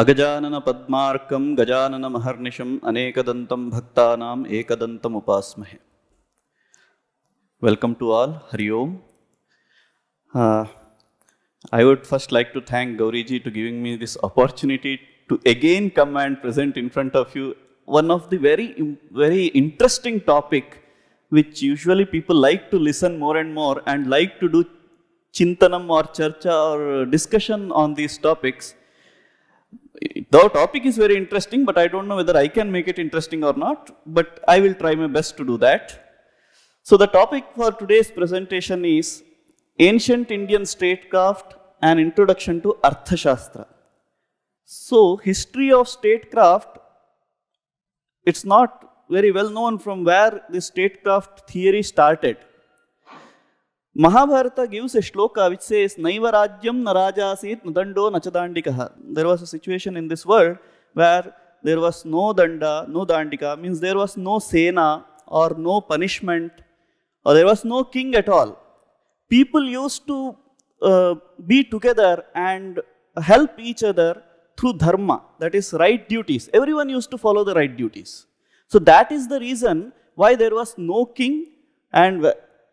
अगजाननपद्मार्कं गजाननमहर्निशम् अनेकदन्तं भक्तानाम् एकदन्तम् उपास्महे Welcome to all. Hari uh, I would first like to thank Gauriji to giving me this opportunity to again come and present in front of you one of the very, very interesting topic which usually people like to listen more and more and like to do chintanam or charcha or discussion on these topics the topic is very interesting, but I don't know whether I can make it interesting or not, but I will try my best to do that. So the topic for today's presentation is Ancient Indian Statecraft, an introduction to Arthashastra. So history of statecraft, it's not very well known from where the statecraft theory started. Mahabharata gives a shloka which says, Naiva Rajyam Narajasit Nadando Nachadandika. There was a situation in this world where there was no danda, no dandika, means there was no sena or no punishment or there was no king at all. People used to uh, be together and help each other through dharma, that is right duties. Everyone used to follow the right duties. So that is the reason why there was no king and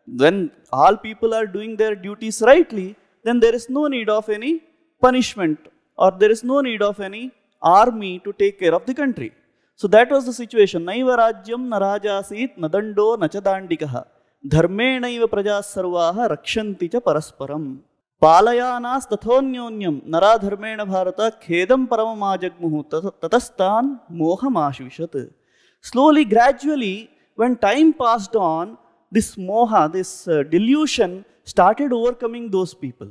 when all people are doing their duties rightly, then there is no need of any punishment or there is no need of any army to take care of the country. So that was the situation. Naiva rajyam na rajasit na dando na chadandikaha. Dharme naiva prajasarvaha rakshanti cha parasparam. Palayanas tathonyonyam naradharmena bharata khedam paramamajagmuhu tatastan moham ashvishat. Slowly, gradually, when time passed on, this moha, this uh, delusion, started overcoming those people.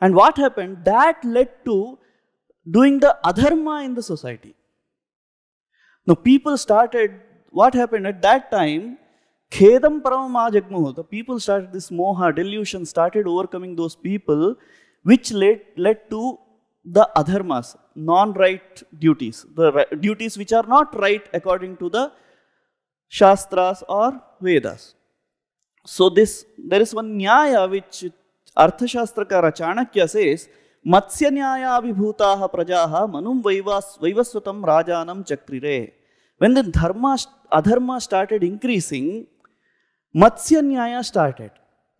And what happened? That led to doing the adharma in the society. Now, people started, what happened at that time? Khedam paramajagmoho, the people started, this moha, delusion started overcoming those people, which led, led to the adharmas, non-right duties, the duties which are not right according to the Shastras or Vedas. So this there is one Nyaya which Arthashastraka Chanakya says मत्स्य न्यायाभिभूताः प्रजाः मनुं वैवास वैवस्वतं राजानं चक्रिरे when the dharma adharma started increasing matsya nyaya started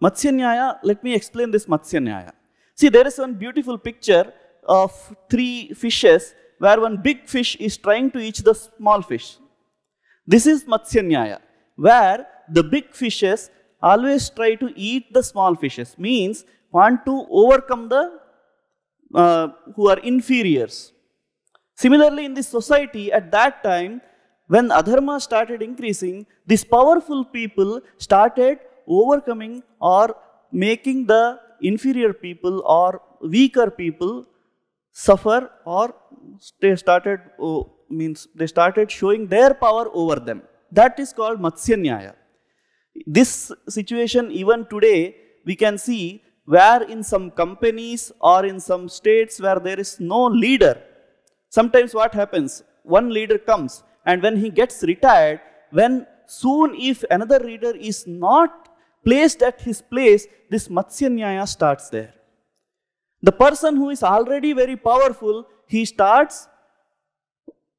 matsya nyaya let me explain this matsya nyaya see there is one beautiful picture of three fishes where one big fish is trying to eat the small fish This is Matsyanyaya, where the big fishes always try to eat the small fishes, means want to overcome the uh, who are inferiors. Similarly, in this society, at that time, when adharma started increasing, these powerful people started overcoming or making the inferior people or weaker people suffer or started oh, means they started showing their power over them. That is called Matsyanyaya. This situation even today we can see where in some companies or in some states where there is no leader, sometimes what happens? One leader comes and when he gets retired, when soon if another leader is not placed at his place, this Matsyanyaya starts there. The person who is already very powerful, he starts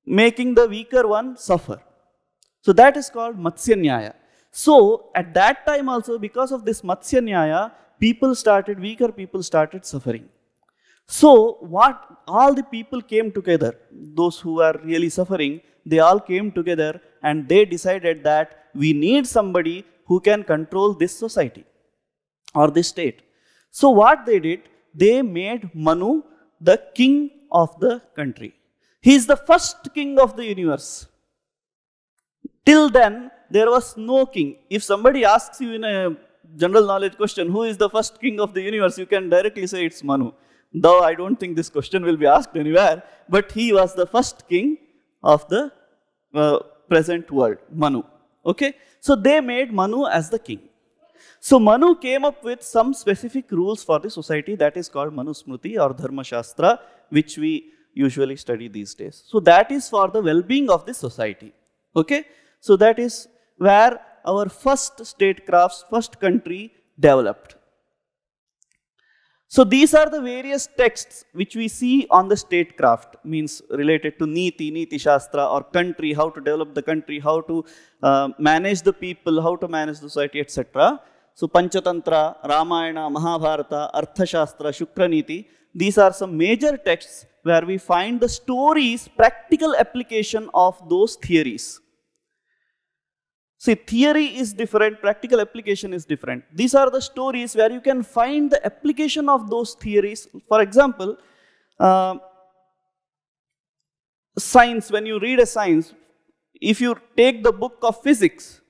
making the weaker one suffer. So that is called Matsyanyaya. So at that time also because of this Matsyanyaya, people started, weaker people started suffering. So what all the people came together, those who are really suffering, they all came together and they decided that we need somebody who can control this society or this state. So what they did, they made Manu the king of the country. He is the first king of the universe. Till then, there was no king. If somebody asks you in a general knowledge question, who is the first king of the universe, you can directly say it's Manu. Though I don't think this question will be asked anywhere, but he was the first king of the uh, present world, Manu. Okay? So they made Manu as the king. So Manu came up with some specific rules for the society that is called Manusmriti or Dharma Shastra, which we usually study these days. So that is for the well-being of the society. Okay. So that is where our first statecrafts, first country developed. So these are the various texts which we see on the statecraft, means related to Niti, Niti Shastra or country, how to develop the country, how to uh, manage the people, how to manage the society, etc. So Panchatantra, Ramayana, Mahabharata, Arthashastra, Shukraniti, these are some major texts where we find the stories, practical application of those theories. See, theory is different, practical application is different. These are the stories where you can find the application of those theories. For example, uh, science, when you read a science, if you take the book of physics,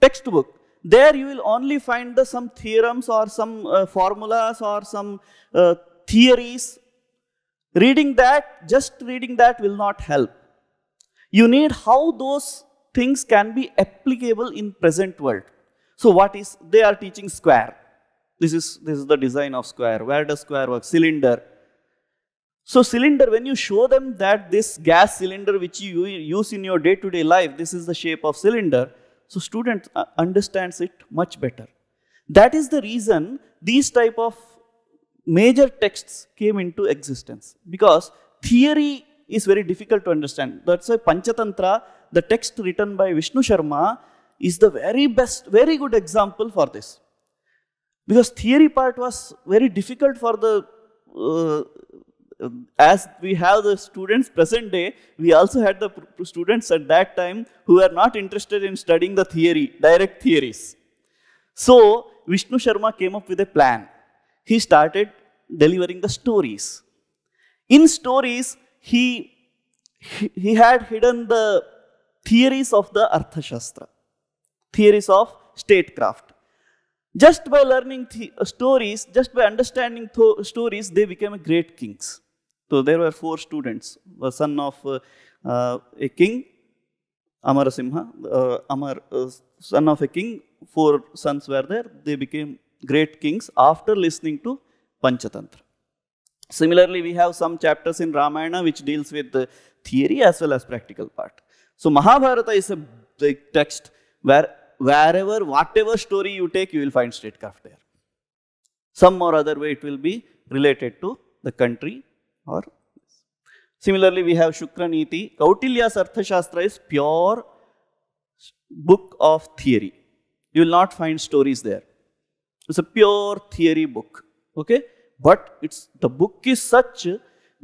textbook, there you will only find the, some theorems or some uh, formulas or some uh, theories. Reading that, just reading that will not help. You need how those things can be applicable in present world. So what is, they are teaching square. This is, this is the design of square. Where does square work? Cylinder. So cylinder, when you show them that this gas cylinder which you use in your day-to-day -day life, this is the shape of cylinder, so student uh, understands it much better. That is the reason these type of major texts came into existence because theory is very difficult to understand. That's why Panchatantra, the text written by Vishnu Sharma, is the very best, very good example for this. Because theory part was very difficult for the, uh, as we have the students present day, we also had the students at that time who were not interested in studying the theory, direct theories. So, Vishnu Sharma came up with a plan. He started delivering the stories. In stories, he, he, had hidden the theories of the Arthashastra, theories of statecraft. Just by learning uh, stories, just by understanding stories, they became great kings. So there were four students, the son of uh, uh, a king, uh, Amar Amarasimha, uh, Amar, son of a king, four sons were there. They became great kings after listening to Panchatantra. Similarly, we have some chapters in Ramayana which deals with the theory as well as practical part. So Mahabharata is a big text where wherever, whatever story you take, you will find statecraft there. Some or other way it will be related to the country or Similarly, we have Shukraniti. Kautilya's Arthashastra is pure book of theory. You will not find stories there. It's a pure theory book okay but it's the book is such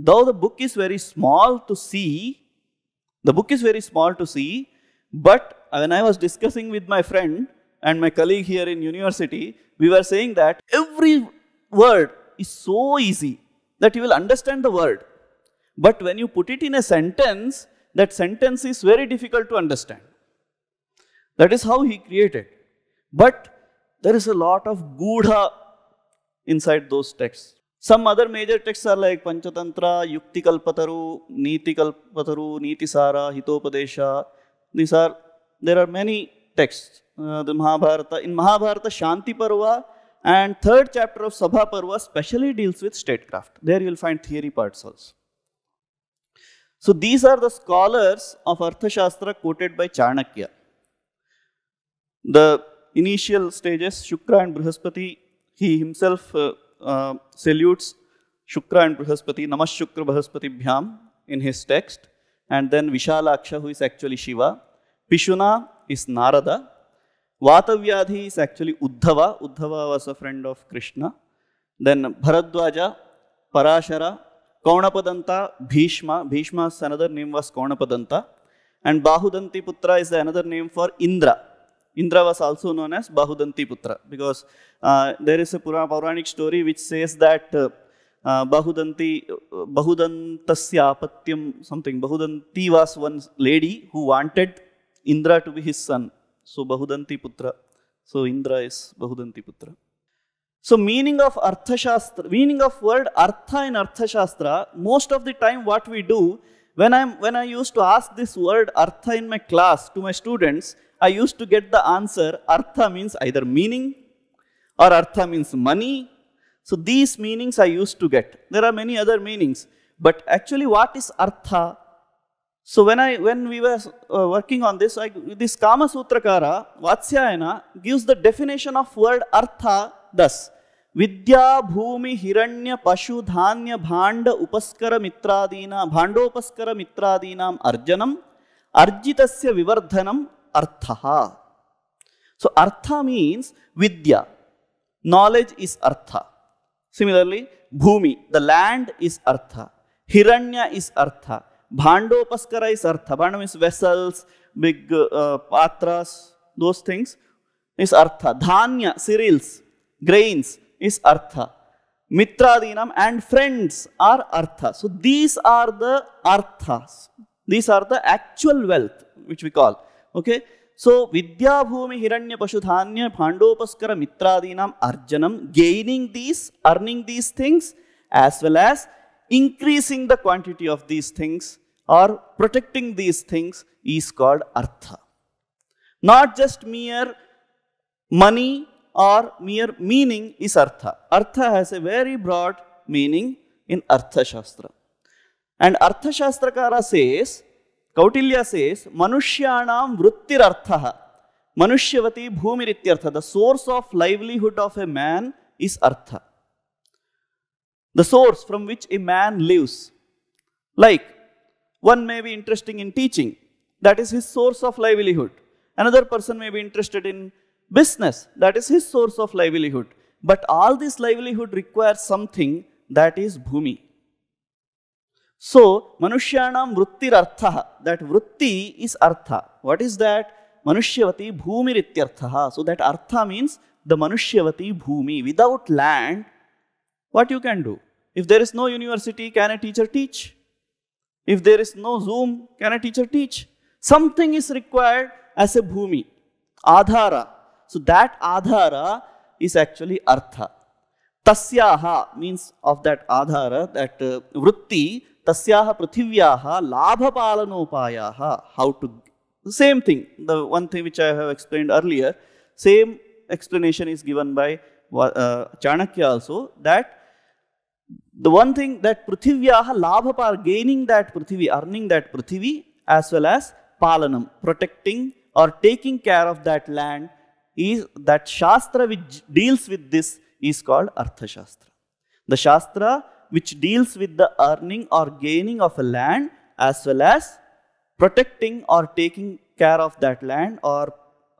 though the book is very small to see the book is very small to see but when i was discussing with my friend and my colleague here in university we were saying that every word is so easy that you will understand the word but when you put it in a sentence that sentence is very difficult to understand that is how he created but there is a lot of gudha inside those texts. Some other major texts are like Panchatantra, Yukti Kalpataru, Niti Kalpataru, Niti Sara, Hitopadesha. These are, there are many texts. Uh, the Mahabharata, in Mahabharata, Shanti Parva and third chapter of Sabha Parva specially deals with statecraft. There you will find theory parts also. So these are the scholars of Arthashastra quoted by Chanakya. The initial stages, Shukra and Brihaspati he himself uh, uh, salutes Shukra and Brihaspati, Namah Shukra Bhyam in his text. And then Vishalaksha, who is actually Shiva. Pishuna is Narada. Vatavyadhi is actually Uddhava. Uddhava was a friend of Krishna. Then Bharadwaja, Parashara, Kaunapadanta, Bhishma. Bhishma's another name was Kaunapadanta. And Bahudanti Putra is another name for Indra. Indra was also known as Bahudanti Putra because uh, there is a Pura Puranic story which says that uh, uh, Bahudanti, Bahudantasya Apatyam something. Bahudanti was one lady who wanted Indra to be his son. So Bahudanti Putra. So Indra is Bahudanti Putra. So meaning of Arthashastra, meaning of word Artha in Arthashastra, most of the time what we do, when, I'm, when I used to ask this word Artha in my class to my students, I used to get the answer artha means either meaning or artha means money. So these meanings I used to get. There are many other meanings. But actually what is artha? So when I when we were uh, working on this, I, this Kama Sutrakara, Vatsyayana, gives the definition of word artha thus. Vidya, Bhumi, Hiranya, Pashu, Dhanya, Bhanda, Upaskara, Mitradina, Bhandopascara, Mitradinam, Arjanam, Arjitasya, Vivardhanam, artha. So artha means vidya. Knowledge is artha. Similarly, bhumi, the land is artha. Hiranya is artha. Bhandopaskara is artha. Bhanda means vessels, big uh, patras, those things is artha. Dhanya, cereals, grains is artha. Mitradinam and friends are artha. So these are the arthas. These are the actual wealth, which we call. Okay so विद्याभूमि हिण्य पशुधान्य पांडोपस्कर मित्रादीना अर्जनम gaining these earning these things as well as increasing the quantity of these things or protecting these things is called artha not just mere money और mere meaning is artha artha has a very broad meaning in Arthashastra and Arthashastrakar says Kautilya says, Manushyanam vrittirarthaha. Manushyavati bhumirityartha. The source of livelihood of a man is artha. The source from which a man lives. Like, one may be interested in teaching. That is his source of livelihood. Another person may be interested in business. That is his source of livelihood. But all this livelihood requires something that is bhumi. So, Manushyanam Vrittir artha that Vritti is Artha. What is that? Manushyavati Bhumi Rityarthaha. So, that Artha means the Manushyavati Bhumi. Without land, what you can do? If there is no university, can a teacher teach? If there is no Zoom, can a teacher teach? Something is required as a Bhumi, Adhara. So, that Adhara is actually Artha. Tasyaha means of that adhara, that uh, vritti, tasyaha prithivyaha labhapalanopayaha, how to, same thing, the one thing which I have explained earlier, same explanation is given by uh, Chanakya also, that the one thing that prithivyaha labhapar, gaining that prithivi, earning that prithivi, as well as palanam, protecting or taking care of that land, is that Shastra which deals with this is called Arthashastra. The Shastra which deals with the earning or gaining of a land as well as protecting or taking care of that land or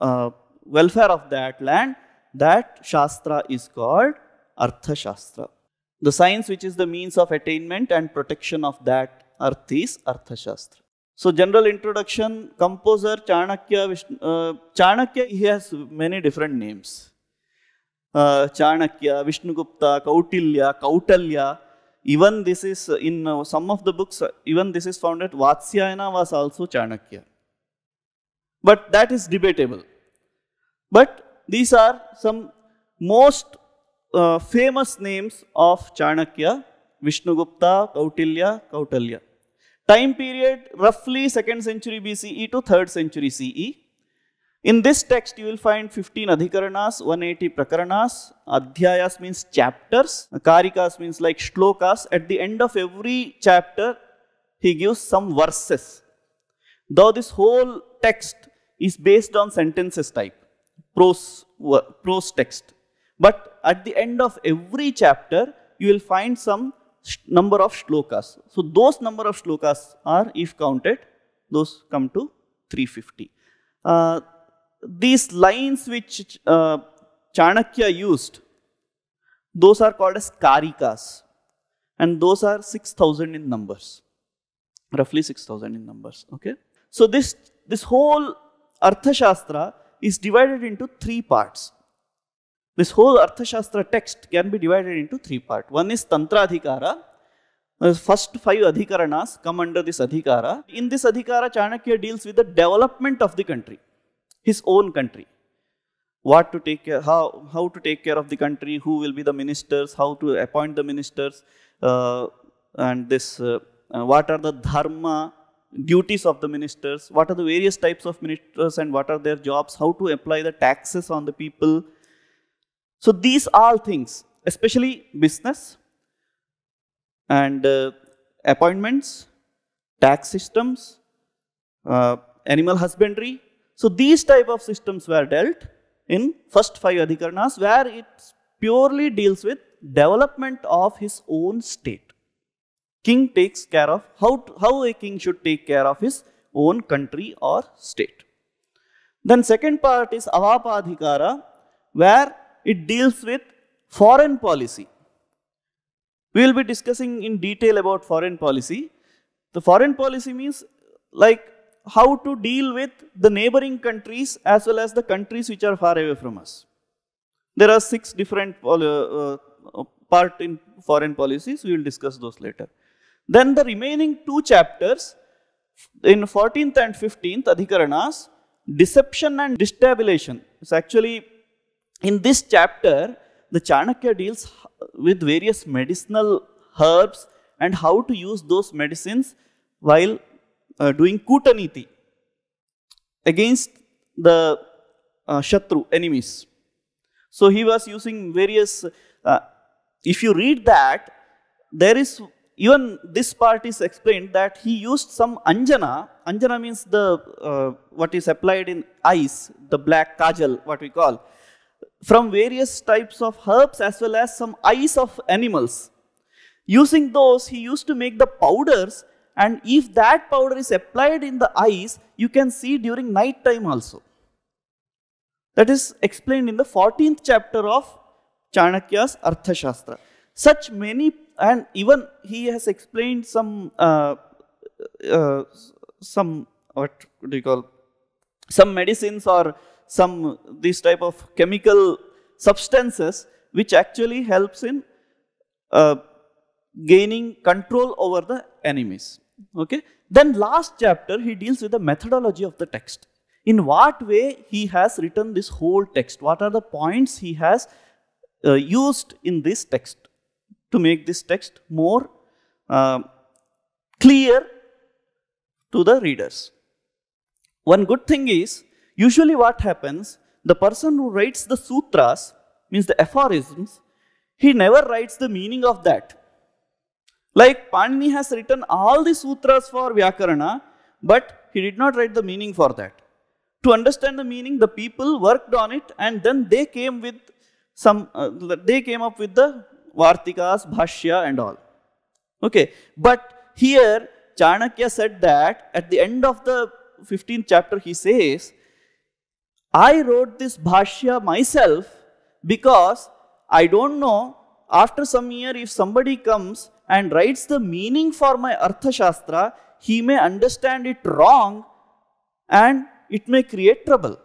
uh, welfare of that land, that Shastra is called Arthashastra. The science which is the means of attainment and protection of that earth is Arthashastra. So general introduction, composer, Chanakya, Vishnu, uh, Chanakya, he has many different names. Chanakya Vishnugupta Kautilya Kautalya even this is in some of the books even this is found at Vatsyayana was also Chanakya but that is debatable but these are some most famous names of Chanakya Vishnugupta Kautilya Kautalya time period रफ्ली second century B to third century CE In this text, you will find 15 adhikaranas, 180 prakaranas, adhyayas means chapters, karikas means like shlokas. At the end of every chapter, he gives some verses. Though this whole text is based on sentences type, prose, prose text. But at the end of every chapter, you will find some number of shlokas. So those number of shlokas are, if counted, those come to 350. Uh, these lines which uh, Chanakya used, those are called as Karikas. And those are 6,000 in numbers, roughly 6,000 in numbers. Okay. So this, this whole Arthashastra is divided into three parts. This whole Arthashastra text can be divided into three parts. One is Tantra Adhikara. The first five Adhikaranas come under this Adhikara. In this Adhikara, Chanakya deals with the development of the country his own country. What to take care, how, how to take care of the country, who will be the ministers, how to appoint the ministers, uh, and this, uh, uh, what are the dharma duties of the ministers, what are the various types of ministers and what are their jobs, how to apply the taxes on the people. So these all things, especially business and uh, appointments, tax systems, uh, animal husbandry, so these type of systems were dealt in first five adhikarnas where it purely deals with development of his own state. King takes care of how, how a king should take care of his own country or state. Then second part is Avapadhikara where it deals with foreign policy. We will be discussing in detail about foreign policy. The foreign policy means like how to deal with the neighboring countries as well as the countries which are far away from us. There are six different uh, uh part in foreign policies. We will discuss those later. Then the remaining two chapters in 14th and 15th Adhikaranas, deception and destabilization. It's actually in this chapter, the Chanakya deals with various medicinal herbs and how to use those medicines while uh, doing Kutaniti against the uh, Shatru enemies. So he was using various, uh, if you read that, there is, even this part is explained that he used some Anjana, Anjana means the, uh, what is applied in eyes, the black kajal, what we call, from various types of herbs as well as some eyes of animals. Using those, he used to make the powders and if that powder is applied in the eyes, you can see during night time also. That is explained in the 14th chapter of Chanakya's Arthashastra. Such many, and even he has explained some, uh, uh, some, what do you call, some medicines or some, these type of chemical substances which actually helps in uh, gaining control over the enemies. Okay. Then last chapter, he deals with the methodology of the text. In what way he has written this whole text? What are the points he has uh, used in this text to make this text more uh, clear to the readers? One good thing is, usually what happens, the person who writes the sutras, means the aphorisms, he never writes the meaning of that. Like Panini has written all the sutras for Vyakarana, but he did not write the meaning for that. To understand the meaning, the people worked on it and then they came with some, uh, they came up with the Vartikas, Bhashya and all. Okay, but here Chanakya said that at the end of the 15th chapter he says, I wrote this Bhashya myself because I don't know after some year if somebody comes and writes the meaning for my Artha Shastra, he may understand it wrong and it may create trouble.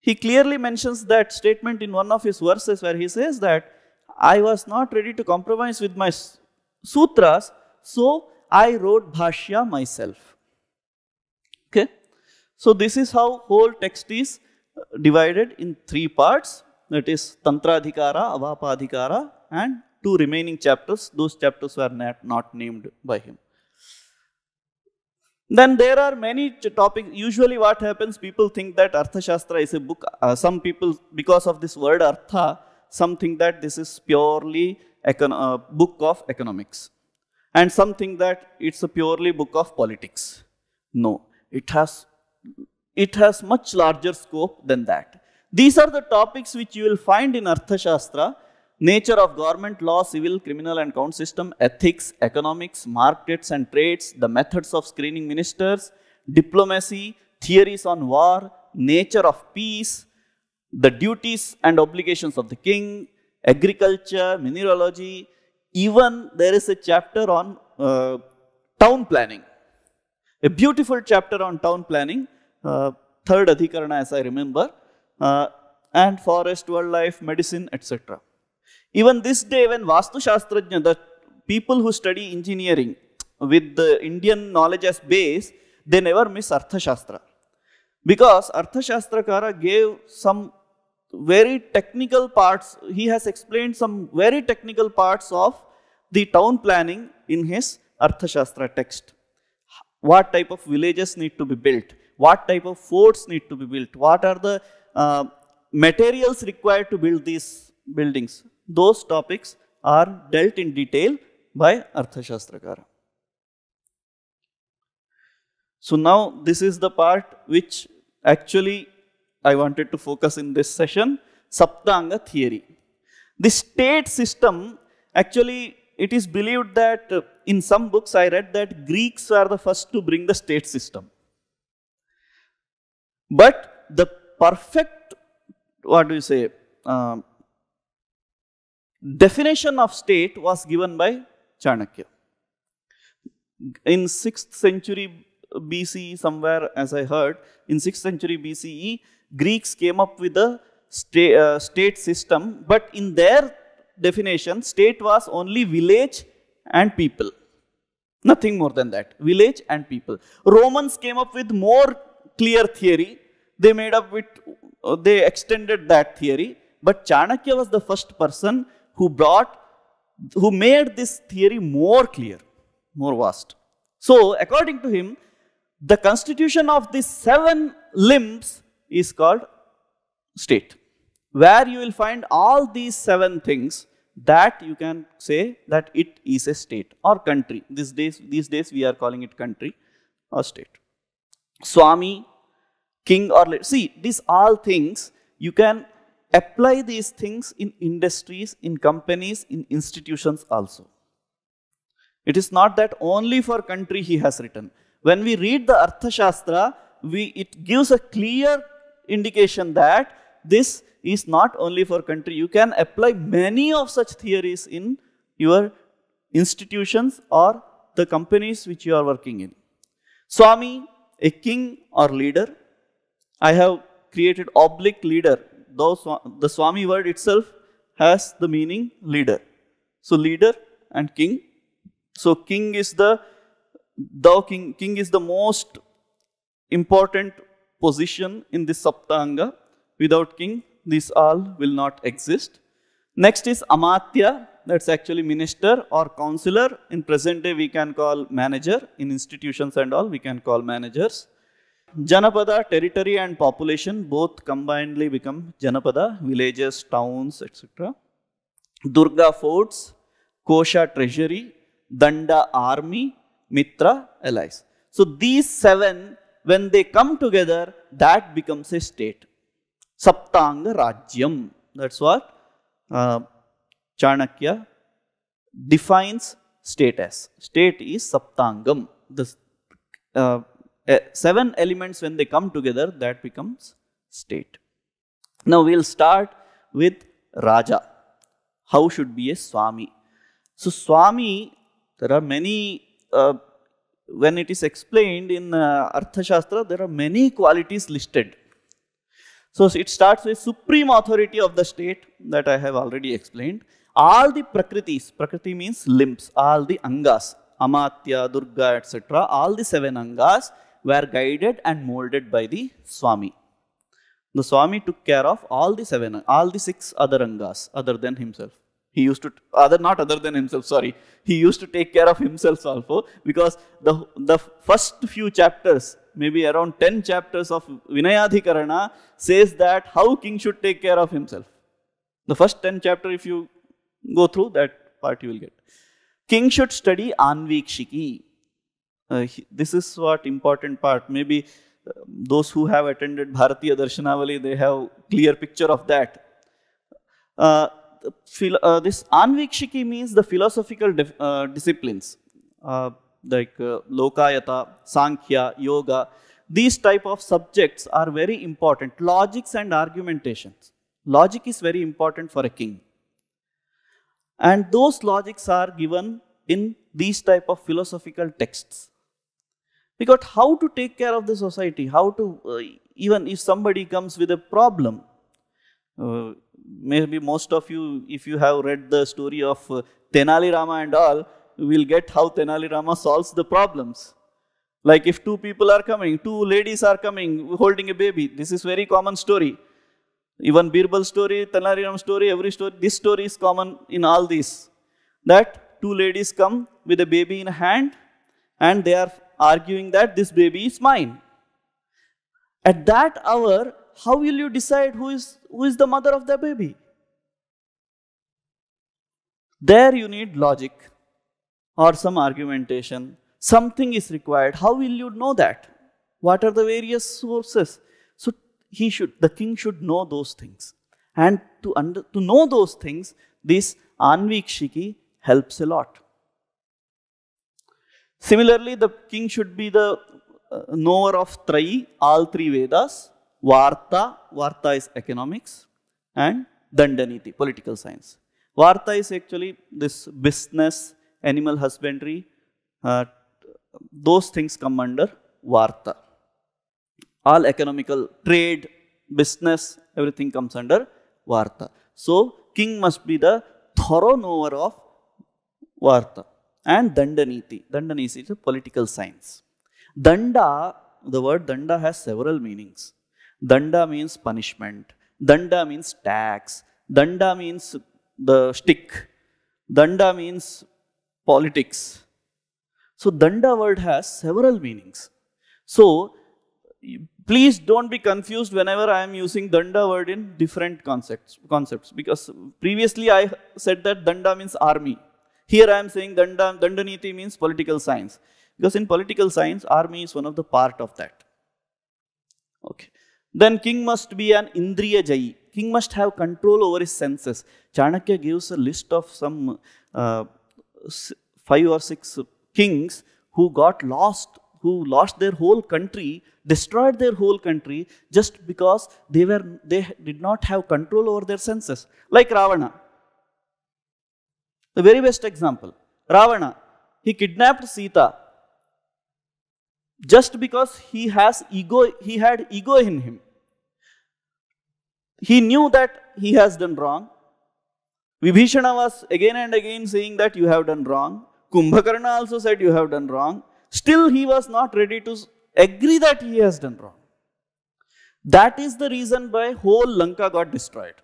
He clearly mentions that statement in one of his verses where he says that I was not ready to compromise with my sutras, so I wrote Bhashya myself. Okay? So, this is how whole text is uh, divided in three parts that is Tantradhikara, Adhikara, and two remaining chapters, those chapters were not, not named by him. Then there are many topics. Usually what happens, people think that Artha Shastra is a book. Uh, some people, because of this word Artha, some think that this is purely uh, book of economics. And some think that it's a purely book of politics. No, it has, it has much larger scope than that. These are the topics which you will find in Artha Shastra Nature of government, law, civil, criminal and count system, ethics, economics, markets and trades, the methods of screening ministers, diplomacy, theories on war, nature of peace, the duties and obligations of the king, agriculture, mineralogy, even there is a chapter on uh, town planning. A beautiful chapter on town planning, uh, third adhikarana as I remember, uh, and forest, wildlife, medicine, etc. Even this day when Vastu Shastrajna, the people who study engineering with the Indian knowledge as base, they never miss Arthashastra. Because Kara gave some very technical parts, he has explained some very technical parts of the town planning in his Arthashastra text. What type of villages need to be built? What type of forts need to be built? What are the uh, materials required to build these buildings? those topics are dealt in detail by Arthashastrakara. So now this is the part which actually I wanted to focus in this session, Saptanga theory. The state system, actually it is believed that uh, in some books I read that Greeks are the first to bring the state system. But the perfect, what do you say, um, definition of state was given by Chanakya. In 6th century BCE somewhere as I heard, in 6th century BCE, Greeks came up with a sta uh, state system, but in their definition, state was only village and people. Nothing more than that, village and people. Romans came up with more clear theory. They made up with, uh, they extended that theory. But Chanakya was the first person who brought, who made this theory more clear, more vast. So, according to him, the constitution of these seven limbs is called state, where you will find all these seven things that you can say that it is a state or country. These days, these days we are calling it country or state. Swami, king or see, these all things you can apply these things in industries, in companies, in institutions also. It is not that only for country he has written. When we read the Arthashastra, we, it gives a clear indication that this is not only for country. You can apply many of such theories in your institutions or the companies which you are working in. Swami, a king or leader. I have created oblique leader though the Swami word itself has the meaning leader. So leader and king. So king is the thou king. King is the most important position in this Saptanga. Without king, this all will not exist. Next is Amatya, that's actually minister or counselor. In present day, we can call manager. In institutions and all, we can call managers. Janapada territory and population both combinedly become Janapada, villages, towns, etc. Durga forts, Kosha treasury, Danda army, Mitra allies. So these seven, when they come together, that becomes a state. Saptanga Rajyam. That's what uh, Chanakya defines state as. State is Saptangam. The uh, Eh, seven elements when they come together that becomes state. Now we'll start with Raja. How should be a Swami? So Swami, there are many, uh, when it is explained in uh, Arthashastra, there are many qualities listed. So it starts with supreme authority of the state that I have already explained. All the prakritis, prakriti means limbs, all the angas, amatya, durga, etc. All the seven angas were guided and molded by the Swami. The Swami took care of all the seven, all the six other angas other than himself. He used to, other not other than himself, sorry. He used to take care of himself also because the, the first few chapters, maybe around 10 chapters of Vinayadhikarana says that how king should take care of himself. The first 10 chapter if you go through that part you will get. King should study Anvikshiki. Uh, he, this is what important part. Maybe uh, those who have attended Bharatiya Darshanavali, they have clear picture of that. Uh, uh this Anvikshiki means the philosophical uh, disciplines, like Lokayata, Sankhya, Yoga. These type of subjects are very important. Logics and argumentations. Logic is very important for a king. And those logics are given in these type of philosophical texts. Because how to take care of the society, how to, uh, even if somebody comes with a problem, uh, maybe most of you, if you have read the story of uh, Tenali Rama and all, will get how Tenali Rama solves the problems. Like if two people are coming, two ladies are coming holding a baby, this is very common story. Even Birbal story, Tenali Rama story, every story, this story is common in all these. That two ladies come with a baby in hand and they are arguing that this baby is mine. At that hour, how will you decide who is, who is the mother of the baby? There you need logic or some argumentation. Something is required. How will you know that? What are the various sources? So he should, the king should know those things. And to, under, to know those things, this Anvikshiki helps a lot. Similarly, the king should be the uh, knower of three, all three Vedas, Varta, Varta is economics, and Dandaniti, political science. Varta is actually this business, animal husbandry, uh, those things come under Varta. All economical, trade, business, everything comes under Varta. So, king must be the thorough knower of Varta and Dandaniti. Dandaniti is a political science. Danda, the word danda has several meanings. Danda means punishment. Danda means tax. Danda means the stick. Danda means politics. So danda word has several meanings. So please don't be confused whenever I am using danda word in different concepts. Concepts because previously I said that danda means army. Here I am saying danda, dandaniti means political science. Because in political science, army is one of the part of that. Okay. Then king must be an indriya Jai. King must have control over his senses. Chanakya gives a list of some uh, five or six kings who got lost, who lost their whole country, destroyed their whole country just because they were they did not have control over their senses. Like Ravana. The very best example, Ravana, he kidnapped Sita just because he has ego, he had ego in him. He knew that he has done wrong. Vibhishana was again and again saying that you have done wrong. Kumbhakarna also said you have done wrong. Still he was not ready to agree that he has done wrong. That is the reason why whole Lanka got destroyed.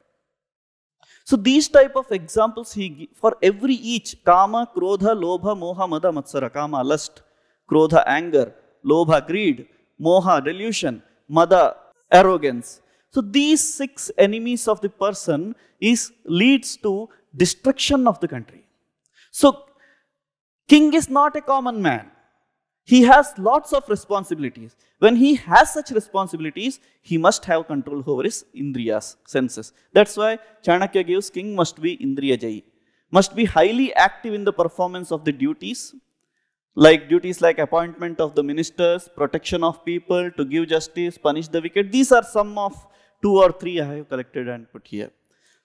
So these type of examples he for every each kama, krodha, lobha, moha, mada, matsara, kama, lust, krodha, anger, lobha, greed, moha, delusion, mada, arrogance. So these six enemies of the person is leads to destruction of the country. So king is not a common man he has lots of responsibilities. When he has such responsibilities, he must have control over his indriyas, senses. That's why Chanakya gives king must be indriyajayi, must be highly active in the performance of the duties, like duties like appointment of the ministers, protection of people, to give justice, punish the wicked. These are some of two or three I have collected and put here.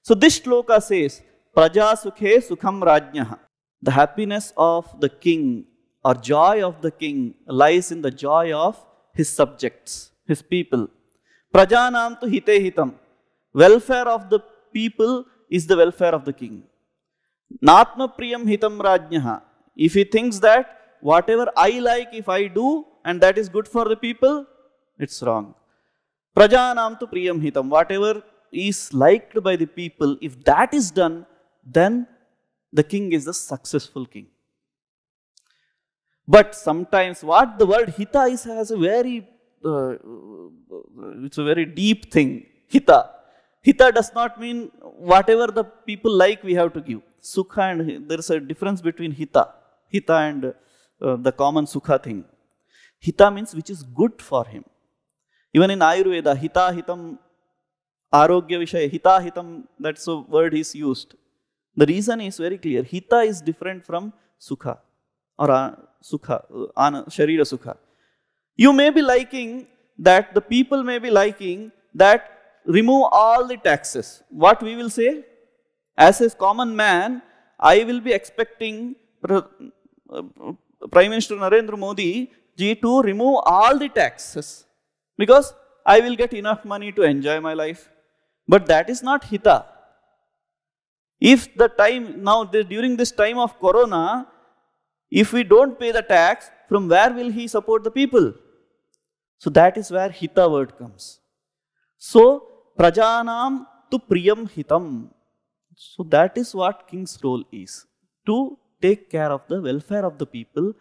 So this shloka says, Praja Sukhe Sukham rajnya. The happiness of the king or joy of the king lies in the joy of his subjects, his people. Prajanam tu hite hitam. Welfare of the people is the welfare of the king. Natma priyam hitam rajnyaha. If he thinks that whatever I like, if I do, and that is good for the people, it's wrong. Prajanam tu priyam hitam. Whatever is liked by the people, if that is done, then the king is the successful king. But sometimes what the word hita is has a very, uh, it's a very deep thing, hita. Hita does not mean whatever the people like we have to give. Sukha and there is a difference between hita, hita and uh, the common sukha thing. Hita means which is good for him. Even in Ayurveda, hita hitam arogya vishaya, hita hitam, that's a word is used. The reason is very clear. Hita is different from sukha or a sukha, uh, ana, sharira sukha. You may be liking that the people may be liking that remove all the taxes. What we will say? As a common man, I will be expecting uh, Prime Minister Narendra Modi ji to remove all the taxes because I will get enough money to enjoy my life. But that is not hita. If the time, now the, during this time of corona, if we don't pay the tax, from where will he support the people? So that is where hita word comes. So prajanam tu priyam hitam. So that is what king's role is. To take care of the welfare of the people,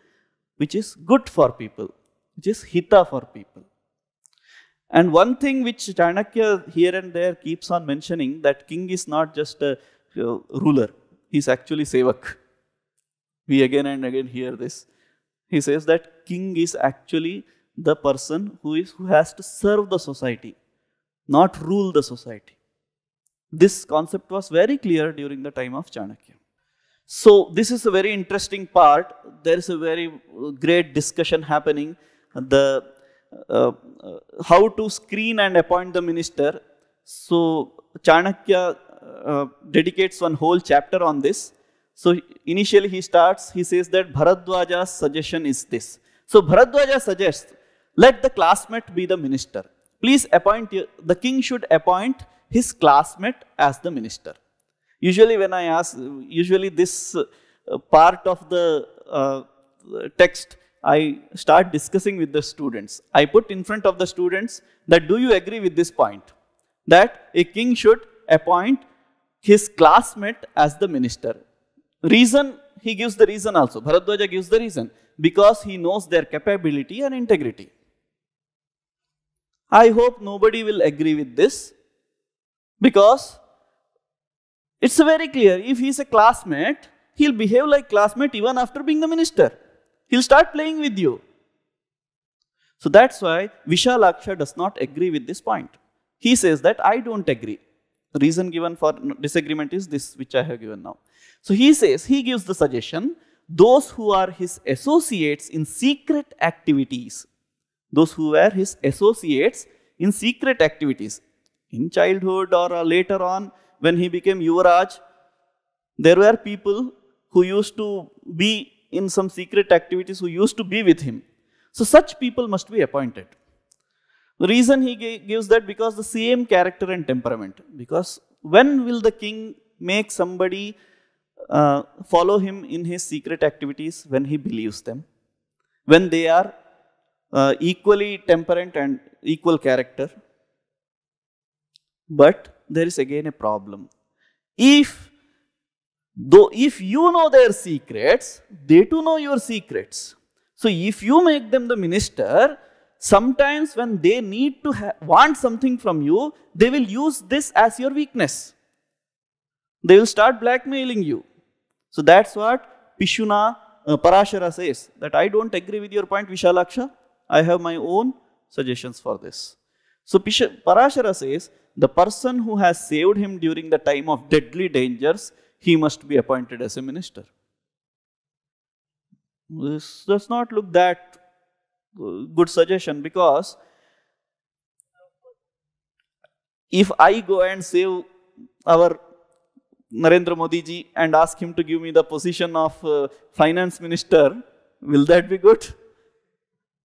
which is good for people, which is hita for people. And one thing which Chanakya here and there keeps on mentioning that king is not just a uh, ruler, he is actually sevak. We again and again hear this. He says that king is actually the person who, is, who has to serve the society, not rule the society. This concept was very clear during the time of Chanakya. So this is a very interesting part. There is a very great discussion happening. The uh, uh, how to screen and appoint the minister. So Chanakya uh, uh dedicates one whole chapter on this. So initially he starts, he says that Bharadwaja's suggestion is this. So Bharadwaja suggests, let the classmate be the minister. Please appoint, the king should appoint his classmate as the minister. Usually when I ask, usually this uh, part of the uh, text, I start discussing with the students. I put in front of the students that do you agree with this point? That a king should appoint his classmate as the minister. Reason, he gives the reason also. Bharadwaja gives the reason because he knows their capability and integrity. I hope nobody will agree with this because it's very clear if he's a classmate, he'll behave like classmate even after being the minister. He'll start playing with you. So that's why Vishalaksha does not agree with this point. He says that I don't agree. The reason given for disagreement is this, which I have given now. So he says, he gives the suggestion, those who are his associates in secret activities, those who were his associates in secret activities, in childhood or uh, later on when he became Yuvraj, there were people who used to be in some secret activities who used to be with him. So such people must be appointed. The reason he gives that because the same character and temperament. Because when will the king make somebody uh, follow him in his secret activities when he believes them? When they are uh, equally temperate and equal character. But there is again a problem. If though if you know their secrets, they too know your secrets. So if you make them the minister, sometimes when they need to want something from you, they will use this as your weakness. They will start blackmailing you. So that's what Pishuna uh, Parashara says that I don't agree with your point, Vishalaksha. I have my own suggestions for this. So Pish Parashara says the person who has saved him during the time of deadly dangers, he must be appointed as a minister. This does not look that good suggestion because if I go and save our Narendra Modi ji and ask him to give me the position of uh, finance minister, will that be good?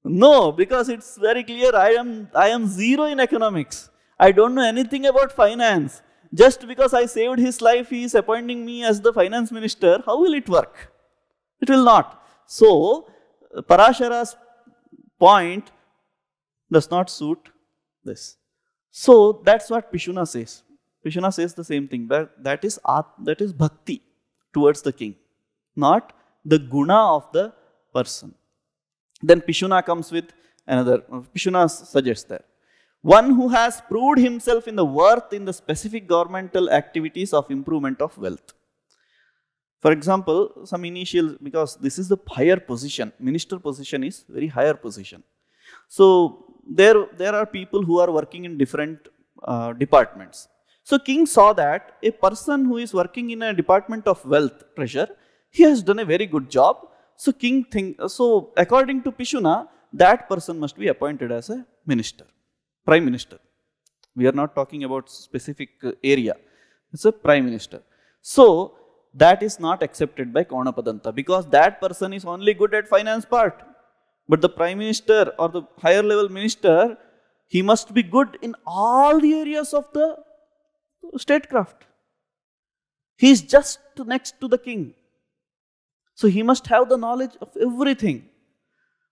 No, because it's very clear I am, I am zero in economics. I don't know anything about finance. Just because I saved his life, he is appointing me as the finance minister. How will it work? It will not. So, Parashara's point does not suit this. So that's what Pishuna says. Pishuna says the same thing. That, that, is, that is bhakti towards the king, not the guna of the person. Then Pishuna comes with another, Pishuna suggests that. One who has proved himself in the worth in the specific governmental activities of improvement of wealth. For example, some initial, because this is the higher position, minister position is very higher position. So there, there are people who are working in different uh, departments. So king saw that a person who is working in a department of wealth treasure, he has done a very good job. So king think, so according to Pishuna, that person must be appointed as a minister, prime minister. We are not talking about specific area. It's a prime minister. So that is not accepted by Konapadanta because that person is only good at finance part. But the prime minister or the higher level minister, he must be good in all the areas of the statecraft. He is just next to the king. So he must have the knowledge of everything.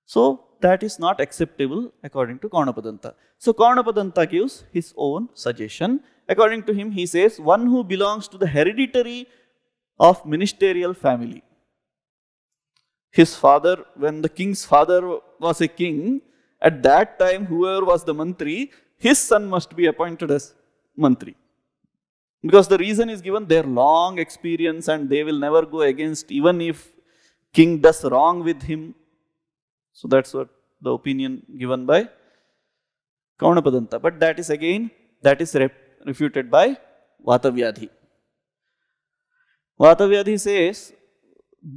So that is not acceptable according to Karnapadanta. So Karnapadanta gives his own suggestion. According to him, he says, one who belongs to the hereditary of ministerial family. His father, when the king's father was a king, at that time whoever was the mantri, his son must be appointed as mantri. Because the reason is given their long experience and they will never go against even if king does wrong with him. So that's what the opinion given by Kaunapadanta. But that is again, that is refuted by Vatavyadhi. Vatavyadhi says,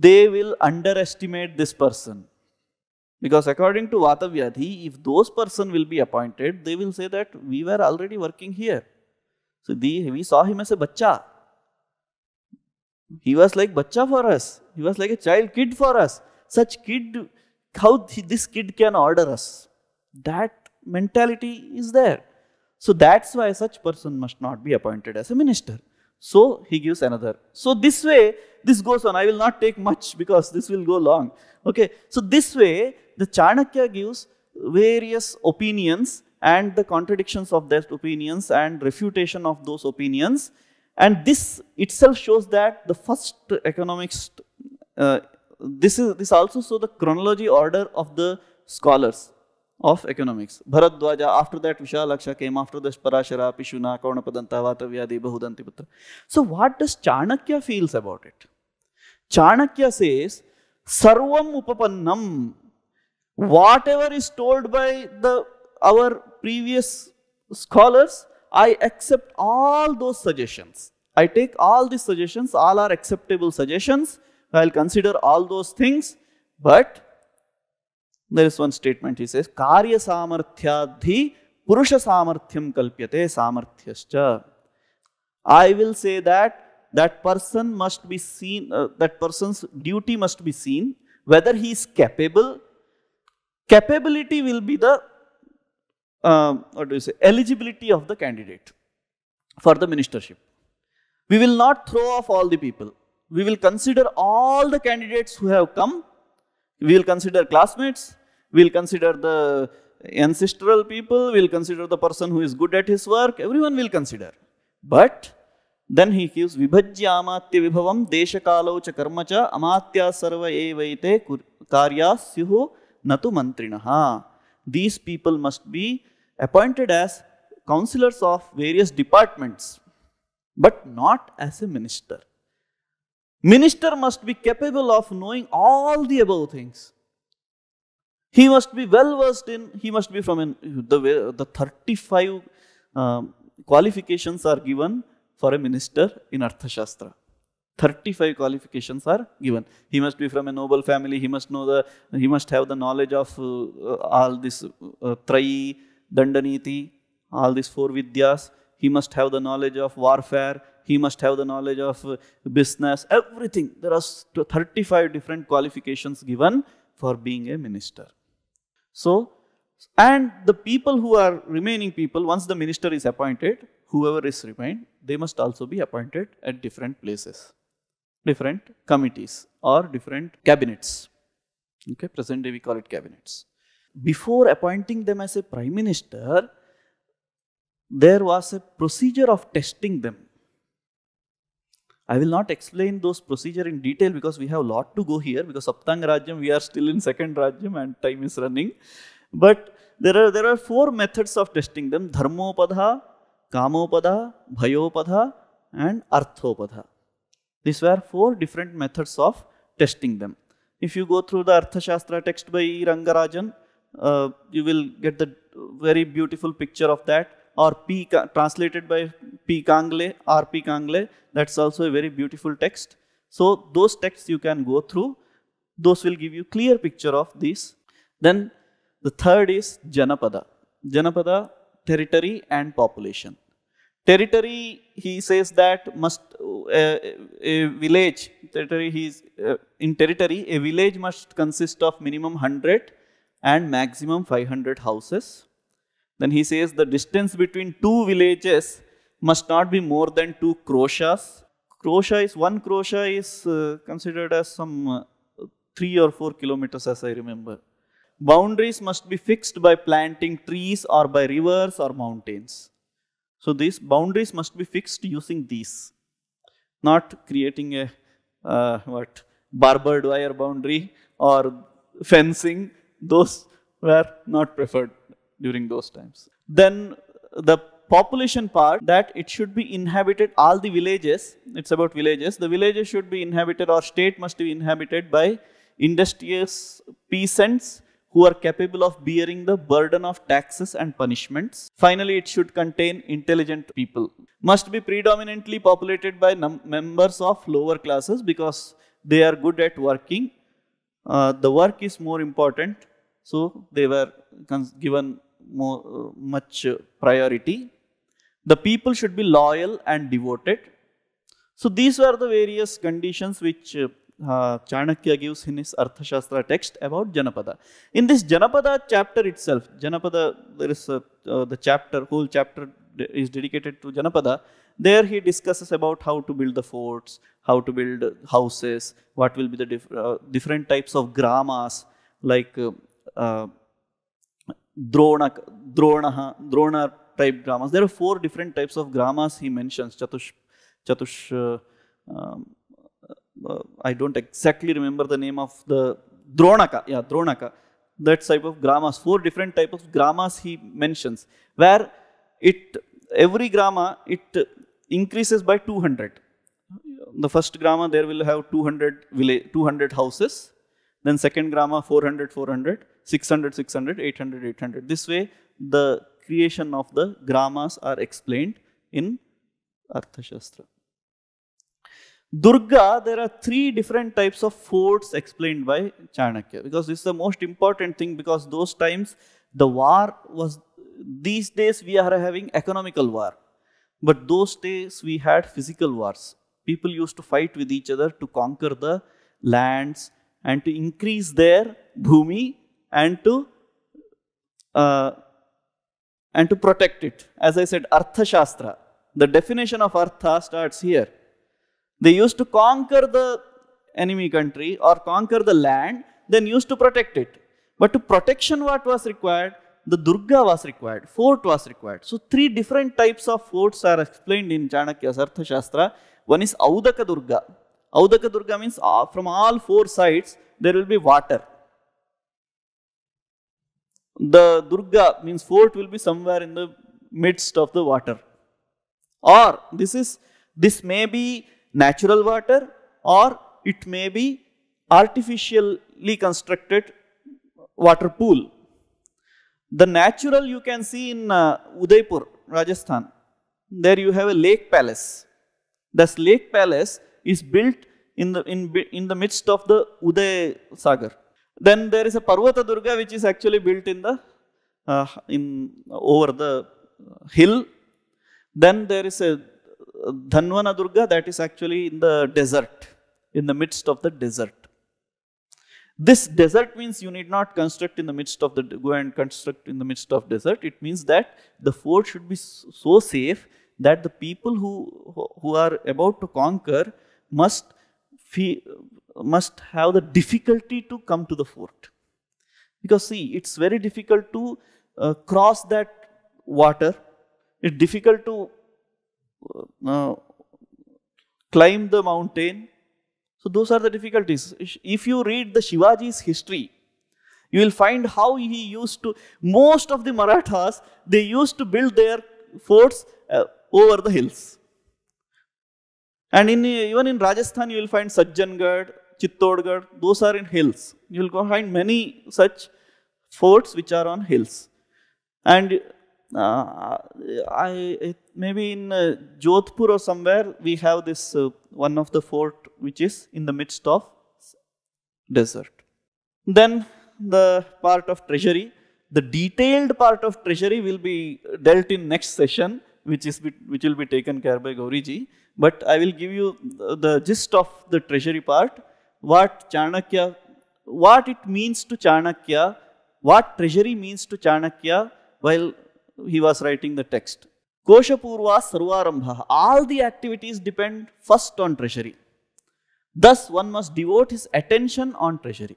they will underestimate this person. Because according to Vatavyadhi, if those person will be appointed, they will say that we were already working here. So the, we saw him as a bacha. He was like bacha for us. He was like a child kid for us. Such kid, how this kid can order us. That mentality is there. So that's why such person must not be appointed as a minister. So he gives another. So this way, this goes on. I will not take much because this will go long. Okay. So this way, the Chanakya gives various opinions and the contradictions of those opinions and refutation of those opinions. And this itself shows that the first economics, uh, this is this also shows the chronology order of the scholars of economics. Bharadwaja, after that Vishalaksha came, after this Parashara, Pishuna, Kaunapadanta, Vatavyadi, Bahudantiputta. So what does Chanakya feels about it? Chanakya says, Sarvam Upapannam, whatever is told by the our previous scholars, I accept all those suggestions. I take all these suggestions, all are acceptable suggestions. I'll consider all those things, but there is one statement he says karya samarthyadhi purusha samarthyam kalpyate samarthyascha i will say that that person must be seen uh, that person's duty must be seen whether he is capable capability will be the uh, what do you say eligibility of the candidate for the ministership we will not throw off all the people we will consider all the candidates who have come we will consider classmates We'll consider the ancestral people, we'll consider the person who is good at his work, everyone will consider. But then he gives vibhajya amatya vibhavam deshakalo cha karma cha amatya sarva evaite karya syuho natu mantrinaha. These people must be appointed as counselors of various departments, but not as a minister. Minister must be capable of knowing all the above things. He must be well versed in, he must be from an, the way the 35 um, qualifications are given for a minister in Arthashastra. 35 qualifications are given. He must be from a noble family, he must know the, he must have the knowledge of uh, all this uh, Trayi, Dandaniti, all these four Vidyas. He must have the knowledge of warfare, he must have the knowledge of business, everything. There are 35 different qualifications given for being a minister. So, and the people who are remaining people, once the minister is appointed, whoever is remained, they must also be appointed at different places, different committees or different cabinets. Okay, present day we call it cabinets. Before appointing them as a prime minister, there was a procedure of testing them I will not explain those procedure in detail because we have a lot to go here because Saptang Rajyam, we are still in second Rajyam and time is running. But there are, there are four methods of testing them, Dharmopadha, Kamopadha, Bhayopadha and Arthopadha. These were four different methods of testing them. If you go through the Arthashastra text by Rangarajan, uh, you will get the very beautiful picture of that or P translated by P Kangle, R P Kangle. That's also a very beautiful text. So those texts you can go through. Those will give you clear picture of this. Then the third is Janapada. Janapada, territory and population. Territory, he says that must, uh, a village, territory, he's, uh, in territory, a village must consist of minimum 100 and maximum 500 houses. Then he says the distance between two villages must not be more than two kroshas. Krosha is one krosha is uh, considered as some uh, three or four kilometers, as I remember. Boundaries must be fixed by planting trees or by rivers or mountains. So these boundaries must be fixed using these, not creating a uh, what barbed wire boundary or fencing. Those were not preferred during those times. Then the population part that it should be inhabited all the villages it's about villages the villages should be inhabited or state must be inhabited by industrious peasants who are capable of bearing the burden of taxes and punishments. Finally, it should contain intelligent people. Must be predominantly populated by members of lower classes because they are good at working. Uh, the work is more important, so they were given more, uh, much priority. The people should be loyal and devoted. So these were the various conditions which uh, Chanakya gives in his Arthashastra text about Janapada. In this Janapada chapter itself, Janapada, there is a, uh, the chapter, whole chapter is dedicated to Janapada. There he discusses about how to build the forts, how to build houses, what will be the diff uh, different types of gramas like uh, uh Drona, Dronaha, Drona type dramas. There are four different types of dramas he mentions. Chatush, um, uh, Chatush I don't exactly remember the name of the Dronaka. Yeah, Dronaka. That type of dramas. Four different types of dramas he mentions. Where it every grama it increases by 200. The first grama there will have 200 village, 200 houses then second grammar 400, 400, 600, 600, 800, 800. This way, the creation of the grammas are explained in Arthashastra. Durga, there are three different types of forts explained by Chanakya because this is the most important thing because those times the war was, these days we are having economical war. But those days we had physical wars. People used to fight with each other to conquer the lands, and to increase their bhumi and to uh, and to protect it. As I said, Artha Shastra. The definition of Artha starts here. They used to conquer the enemy country or conquer the land, then used to protect it. But to protection what was required? The Durga was required, fort was required. So three different types of forts are explained in Chanakya's Arthashastra. One is Audaka Durga, Audaka Durga means uh, from all four sides there will be water. The Durga means fort will be somewhere in the midst of the water. Or this is, this may be natural water or it may be artificially constructed water pool. The natural you can see in uh, Udaipur, Rajasthan. There you have a lake palace. This lake palace is built in the, in, in the midst of the Uday Sagar. Then there is a Parvata Durga which is actually built in the, uh, in, over the uh, hill. Then there is a uh, Dhanvana Durga that is actually in the desert, in the midst of the desert. This desert means you need not construct in the midst of the, go and construct in the midst of desert. It means that the fort should be so safe that the people who, who are about to conquer must, must have the difficulty to come to the fort. Because see, it's very difficult to uh, cross that water. It's difficult to uh, uh climb the mountain. So those are the difficulties. If you read the Shivaji's history, you will find how he used to, most of the Marathas, they used to build their forts uh, over the hills. And in, even in Rajasthan, you will find Sajjangarh, Chittorgarh, those are in hills. You will find many such forts which are on hills. And uh, I, it, maybe in uh, Jodhpur or somewhere, we have this uh, one of the fort which is in the midst of desert. Then the part of treasury, the detailed part of treasury will be dealt in next session, which is which will be taken care by Gauriji. But I will give you the, the gist of the treasury part, what Chanakya, what it means to Chanakya, what treasury means to Chanakya while he was writing the text. Koshapurva Sarvarambha, all the activities depend first on treasury. Thus, one must devote his attention on treasury.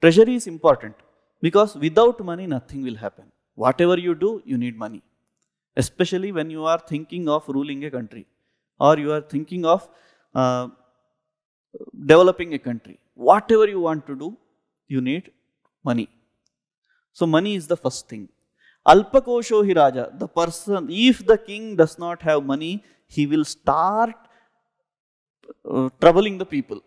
Treasury is important because without money, nothing will happen. Whatever you do, you need money, especially when you are thinking of ruling a country or you are thinking of uh, developing a country. Whatever you want to do, you need money. So money is the first thing. Alpakosho raja. the person, if the king does not have money, he will start uh, troubling the people.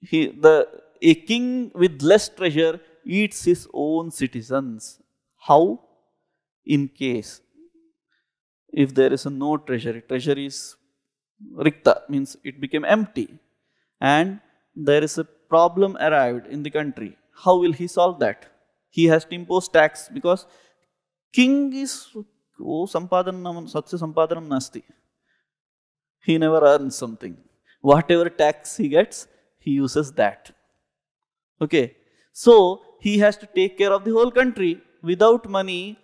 He, the, a king with less treasure eats his own citizens. How? In case if there is a no treasury, treasury is Rikta means it became empty. And there is a problem arrived in the country. How will he solve that? He has to impose tax because king is oh, sampadanam, satya sampadanam nasti. He never earns something. Whatever tax he gets, he uses that. Okay. So, he has to take care of the whole country. Without money,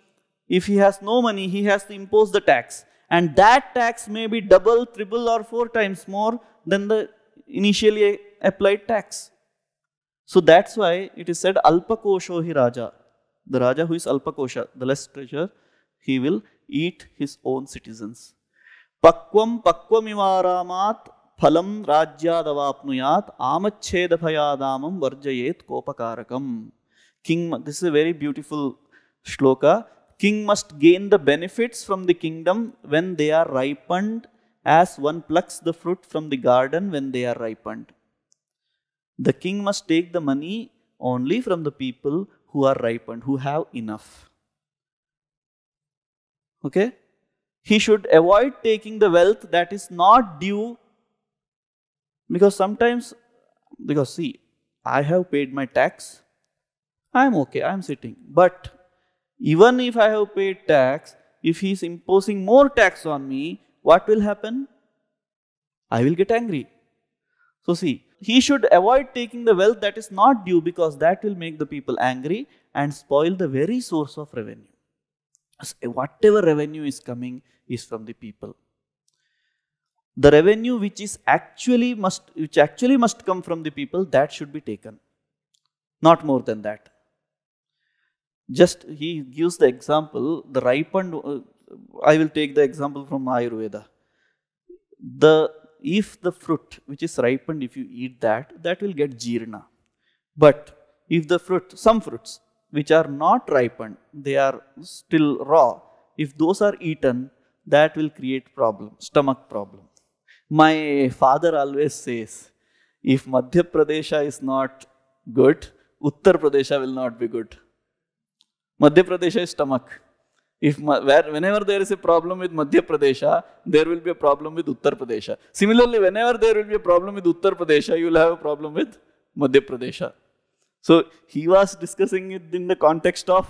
if he has no money, he has to impose the tax and that tax may be double, triple or four times more than the initially applied tax. So that's why it is said hi Raja. The Raja who is Alpakosha, the less treasure, he will eat his own citizens. Pakvam pakvamivaramat phalam rajyadavapnuyat amachedabhayadamam varjayet kopakarkam. King, this is a very beautiful shloka king must gain the benefits from the kingdom when they are ripened, as one plucks the fruit from the garden when they are ripened. The king must take the money only from the people who are ripened, who have enough. Okay? He should avoid taking the wealth that is not due because sometimes, because see, I have paid my tax, I am okay, I am sitting. But even if I have paid tax, if he is imposing more tax on me, what will happen? I will get angry. So see, he should avoid taking the wealth that is not due because that will make the people angry and spoil the very source of revenue. So whatever revenue is coming is from the people. The revenue which is actually must which actually must come from the people that should be taken. Not more than that. Just he gives the example, the ripened, uh, I will take the example from Ayurveda. The, if the fruit which is ripened, if you eat that, that will get jirna. But if the fruit, some fruits which are not ripened, they are still raw, if those are eaten, that will create problem, stomach problem. My father always says, if Madhya Pradesh is not good, Uttar Pradesh will not be good. Madhya Pradesh is stomach. If where, whenever there is a problem with Madhya Pradesh, there will be a problem with Uttar Pradesh. Similarly, whenever there will be a problem with Uttar Pradesh, you will have a problem with Madhya Pradesh. So he was discussing it in the context of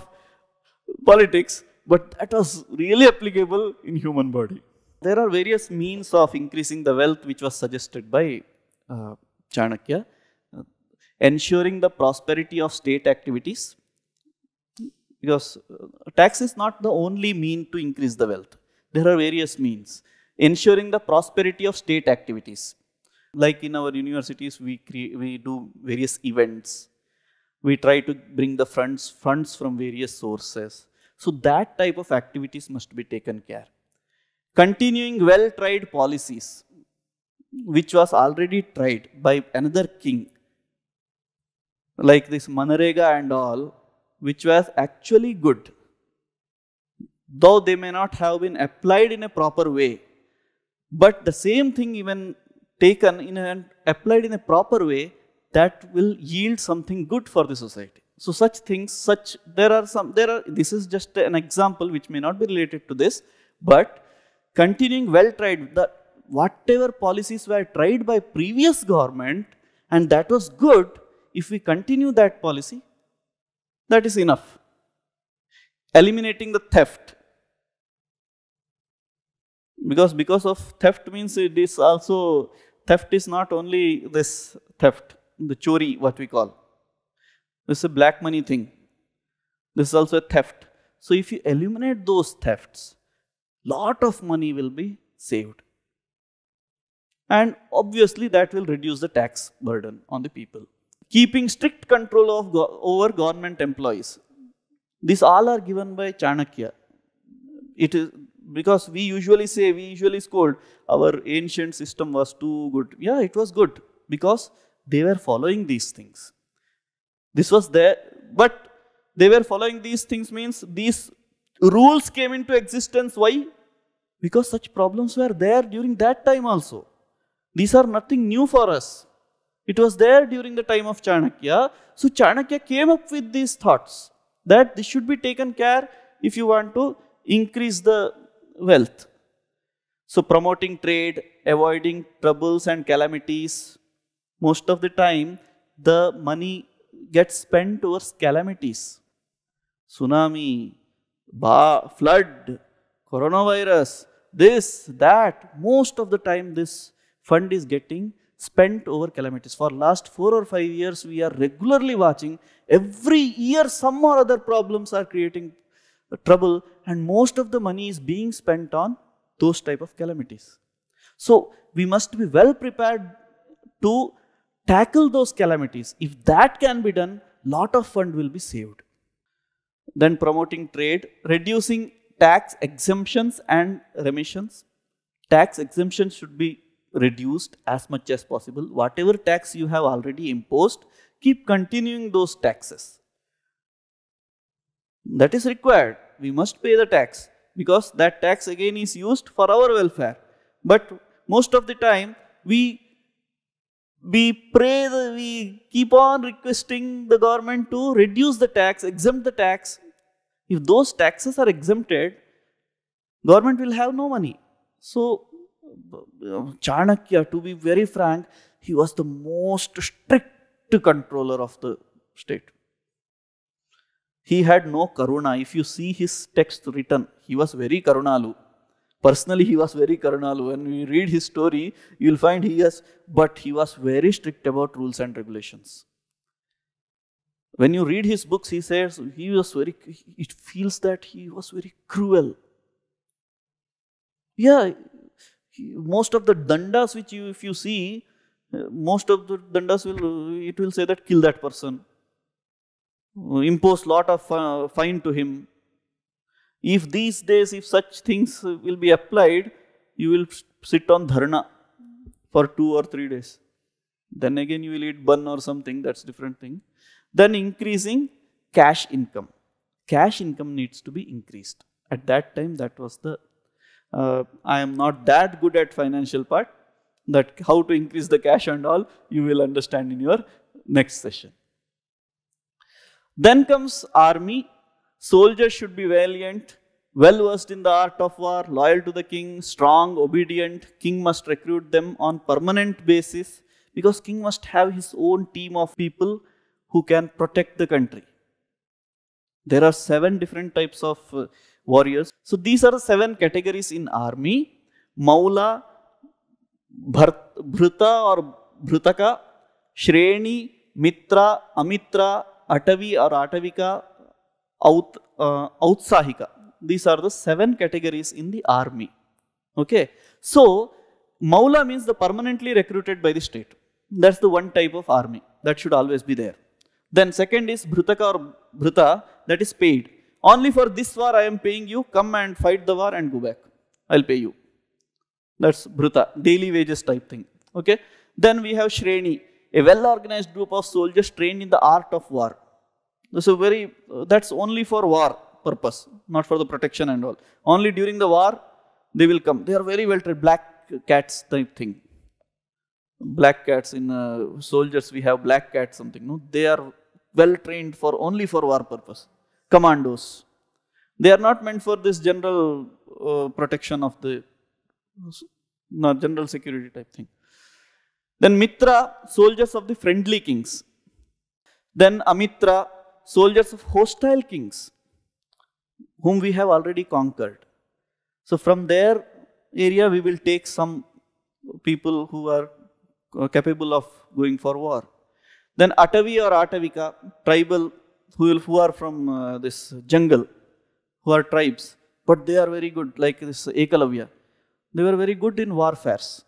politics, but that was really applicable in human body. There are various means of increasing the wealth which was suggested by uh, Chanakya. Uh, ensuring the prosperity of state activities, because uh, tax is not the only mean to increase the wealth. There are various means. Ensuring the prosperity of state activities. Like in our universities, we, we do various events. We try to bring the funds, funds from various sources. So that type of activities must be taken care. Continuing well-tried policies, which was already tried by another king, like this Manarega and all, which was actually good, though they may not have been applied in a proper way. But the same thing, even taken in and applied in a proper way, that will yield something good for the society. So such things, such there are some, there are. This is just an example which may not be related to this, but continuing well tried, the whatever policies were tried by previous government and that was good. If we continue that policy, that is enough. Eliminating the theft. Because, because of theft means it is also, theft is not only this theft, the chori, what we call. This is a black money thing. This is also a theft. So if you eliminate those thefts, lot of money will be saved. And obviously that will reduce the tax burden on the people keeping strict control of go over government employees. These all are given by Chanakya. It is because we usually say, we usually scold, our ancient system was too good. Yeah, it was good because they were following these things. This was there, but they were following these things means these rules came into existence. Why? Because such problems were there during that time also. These are nothing new for us. It was there during the time of Chanakya. So Chanakya came up with these thoughts that this should be taken care if you want to increase the wealth. So promoting trade, avoiding troubles and calamities. Most of the time, the money gets spent towards calamities. Tsunami, ba flood, coronavirus, this, that. Most of the time, this fund is getting spent over calamities. For last four or five years, we are regularly watching. Every year, some or other problems are creating trouble, and most of the money is being spent on those type of calamities. So we must be well prepared to tackle those calamities. If that can be done, lot of fund will be saved. Then promoting trade, reducing tax exemptions and remissions. Tax exemptions should be reduced as much as possible. Whatever tax you have already imposed, keep continuing those taxes. That is required. We must pay the tax because that tax again is used for our welfare. But most of the time, we we pray, we keep on requesting the government to reduce the tax, exempt the tax. If those taxes are exempted, government will have no money. So Chanakya, to be very frank, he was the most strict controller of the state. He had no karuna. If you see his text written, he was very karunalu. Personally, he was very karunalu. When we read his story, you will find he has, but he was very strict about rules and regulations. When you read his books, he says he was very, it feels that he was very cruel. Yeah, most of the dandas which you, if you see, most of the dandas will, it will say that kill that person, impose lot of uh, fine to him. If these days, if such things will be applied, you will sit on dharna for two or three days. Then again you will eat bun or something, that's different thing. Then increasing cash income. Cash income needs to be increased. At that time, that was the uh, I am not that good at financial part, that how to increase the cash and all, you will understand in your next session. Then comes army. Soldiers should be valiant, well versed in the art of war, loyal to the king, strong, obedient. King must recruit them on permanent basis because king must have his own team of people who can protect the country. There are seven different types of uh, warriors. So these are seven categories in army. Maula, Bhrita or Bhritaka, Shreni, Mitra, Amitra, Atavi or Atavika, Out, uh, Outsahika. These are the seven categories in the army. Okay. So Maula means the permanently recruited by the state. That's the one type of army that should always be there. Then second is Bhritaka or Bhrita that is paid only for this war I am paying you, come and fight the war and go back. I'll pay you. That's Bhruta, daily wages type thing. Okay. Then we have Shreni, a well-organized group of soldiers trained in the art of war. This is very, uh, that's only for war purpose, not for the protection and all. Only during the war, they will come. They are very well trained, black cats type thing. Black cats in uh, soldiers, we have black cats something. No, They are well trained for only for war purpose commandos. They are not meant for this general uh, protection of the not general security type thing. Then Mitra, soldiers of the friendly kings. Then Amitra, soldiers of hostile kings, whom we have already conquered. So from their area, we will take some people who are uh, capable of going for war. Then Atavi or Atavika, tribal who, will, who are from uh, this jungle, who are tribes, but they are very good, like this Ekalavya. They were very good in warfares.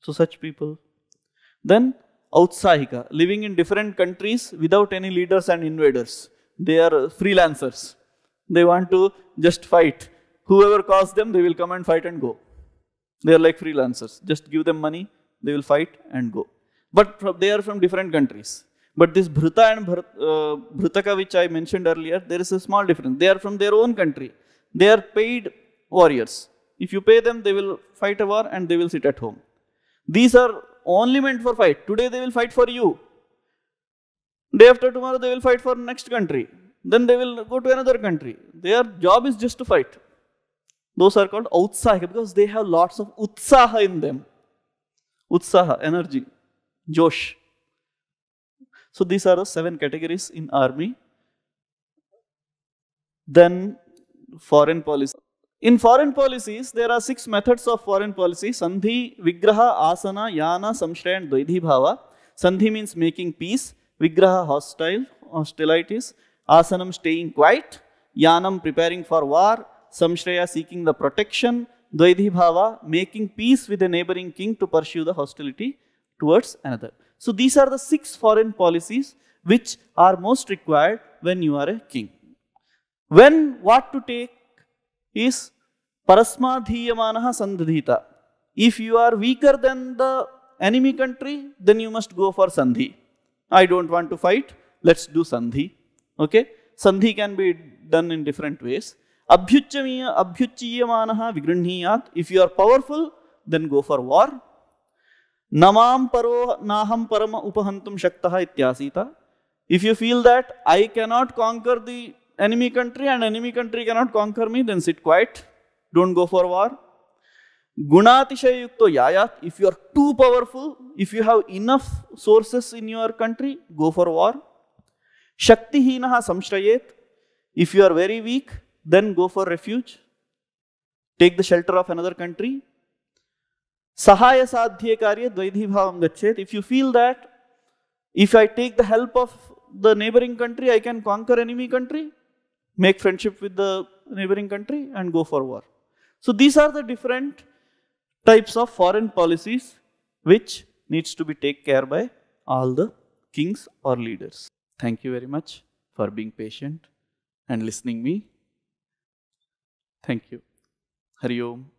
So such people. Then Outsahika, living in different countries without any leaders and invaders. They are freelancers. They want to just fight. Whoever calls them, they will come and fight and go. They are like freelancers. Just give them money, they will fight and go. But they are from different countries. But this Bhruta and Bhar uh, Bhrutaka, which I mentioned earlier, there is a small difference. They are from their own country. They are paid warriors. If you pay them, they will fight a war and they will sit at home. These are only meant for fight. Today they will fight for you. Day after tomorrow they will fight for next country. Then they will go to another country. Their job is just to fight. Those are called Utsaha because they have lots of utsaha in them. Utsaha, energy, josh. So these are the seven categories in army. Then foreign policy. In foreign policies, there are six methods of foreign policy. Sandhi, Vigraha, Asana, Yana, Samshraya and Dvaidhi Bhava. Sandhi means making peace. Vigraha, hostile, hostilities. Asanam, staying quiet. Yanam, preparing for war. Samshraya, seeking the protection. Dvaidhi Bhava, making peace with a neighboring king to pursue the hostility towards another. So these are the six foreign policies which are most required when you are a king. When what to take is parasmadhiyamanaha sandhita. If you are weaker than the enemy country, then you must go for sandhi. I don't want to fight, let's do sandhi. Okay? Sandhi can be done in different ways. Abhyuchyamana vigrihniyat. If you are powerful, then go for war. नमाम परो नाहम परम उपहंत शक्त इत्यासीत if you feel that I cannot conquer the enemy country and enemy country cannot conquer me then sit quiet don't go for war गुणातिशय युक्त यायात if you are too powerful if you have enough sources in your country go for war शक्तिहीन संश्रयेत if you are very weak then go for refuge take the shelter of another country Sahaya sadhya karya dvaidhivavam gachet. If you feel that, if I take the help of the neighboring country, I can conquer enemy country, make friendship with the neighboring country and go for war. So these are the different types of foreign policies which needs to be taken care by all the kings or leaders. Thank you very much for being patient and listening me. Thank you. Hari Om.